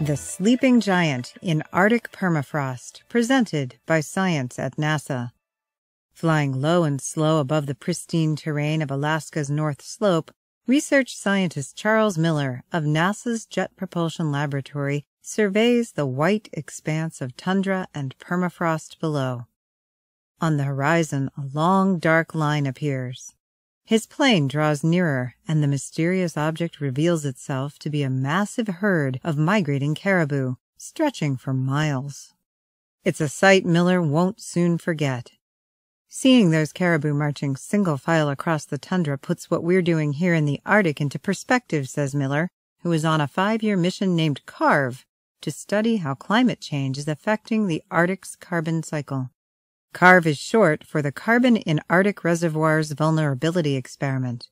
The Sleeping Giant in Arctic Permafrost, presented by Science at NASA. Flying low and slow above the pristine terrain of Alaska's North Slope, research scientist Charles Miller of NASA's Jet Propulsion Laboratory surveys the white expanse of tundra and permafrost below. On the horizon, a long dark line appears. His plane draws nearer, and the mysterious object reveals itself to be a massive herd of migrating caribou, stretching for miles. It's a sight Miller won't soon forget. Seeing those caribou marching single file across the tundra puts what we're doing here in the Arctic into perspective, says Miller, who is on a five-year mission named CARVE to study how climate change is affecting the Arctic's carbon cycle. CARV is short for the Carbon in Arctic Reservoirs Vulnerability Experiment.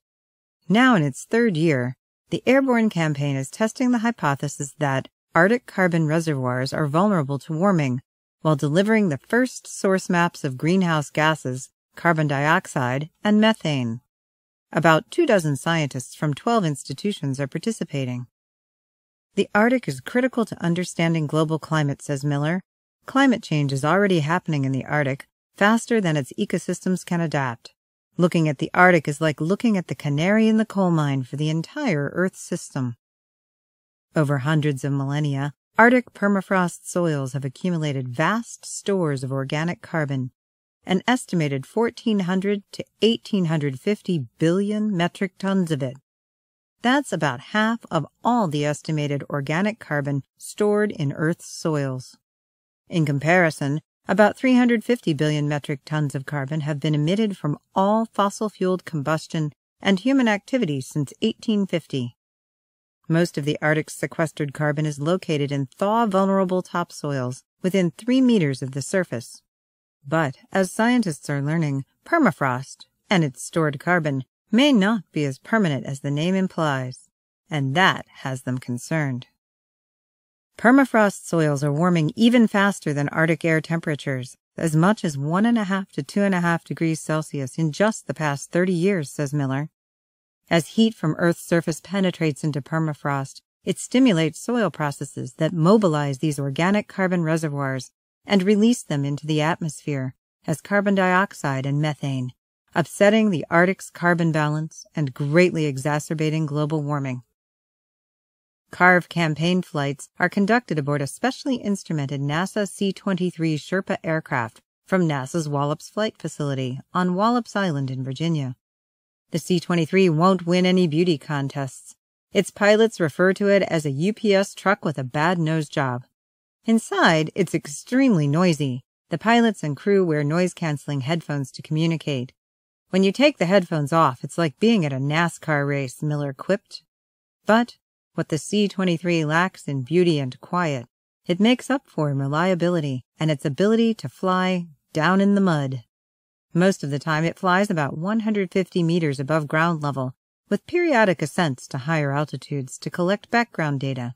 Now in its third year, the Airborne campaign is testing the hypothesis that Arctic carbon reservoirs are vulnerable to warming while delivering the first source maps of greenhouse gases, carbon dioxide, and methane. About two dozen scientists from 12 institutions are participating. The Arctic is critical to understanding global climate, says Miller, Climate change is already happening in the Arctic faster than its ecosystems can adapt. Looking at the Arctic is like looking at the canary in the coal mine for the entire Earth system. Over hundreds of millennia, Arctic permafrost soils have accumulated vast stores of organic carbon, an estimated 1,400 to 1,850 billion metric tons of it. That's about half of all the estimated organic carbon stored in Earth's soils. In comparison, about 350 billion metric tons of carbon have been emitted from all fossil fueled combustion and human activity since 1850. Most of the Arctic's sequestered carbon is located in thaw vulnerable topsoils within three meters of the surface. But as scientists are learning, permafrost and its stored carbon may not be as permanent as the name implies, and that has them concerned. Permafrost soils are warming even faster than Arctic air temperatures, as much as 1.5 to 2.5 degrees Celsius in just the past 30 years, says Miller. As heat from Earth's surface penetrates into permafrost, it stimulates soil processes that mobilize these organic carbon reservoirs and release them into the atmosphere as carbon dioxide and methane, upsetting the Arctic's carbon balance and greatly exacerbating global warming. CARV campaign flights are conducted aboard a specially instrumented NASA C 23 Sherpa aircraft from NASA's Wallops Flight Facility on Wallops Island in Virginia. The C 23 won't win any beauty contests. Its pilots refer to it as a UPS truck with a bad nose job. Inside, it's extremely noisy. The pilots and crew wear noise canceling headphones to communicate. When you take the headphones off, it's like being at a NASCAR race, Miller quipped. But what the C-23 lacks in beauty and quiet, it makes up for in reliability and its ability to fly down in the mud. Most of the time it flies about 150 meters above ground level, with periodic ascents to higher altitudes to collect background data.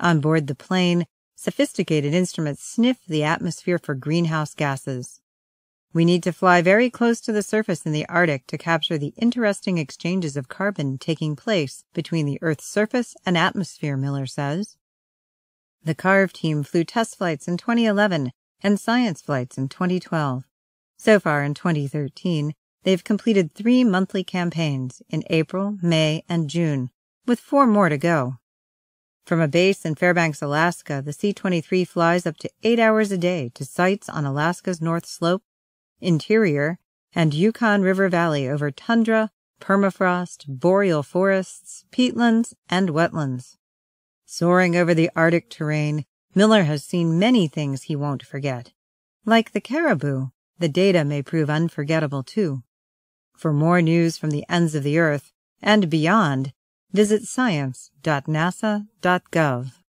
On board the plane, sophisticated instruments sniff the atmosphere for greenhouse gases. We need to fly very close to the surface in the Arctic to capture the interesting exchanges of carbon taking place between the Earth's surface and atmosphere, Miller says. The CARV team flew test flights in 2011 and science flights in 2012. So far in 2013, they've completed three monthly campaigns in April, May, and June, with four more to go. From a base in Fairbanks, Alaska, the C 23 flies up to eight hours a day to sites on Alaska's North Slope interior, and Yukon River Valley over tundra, permafrost, boreal forests, peatlands, and wetlands. Soaring over the Arctic terrain, Miller has seen many things he won't forget. Like the caribou, the data may prove unforgettable too. For more news from the ends of the earth and beyond, visit science.nasa.gov.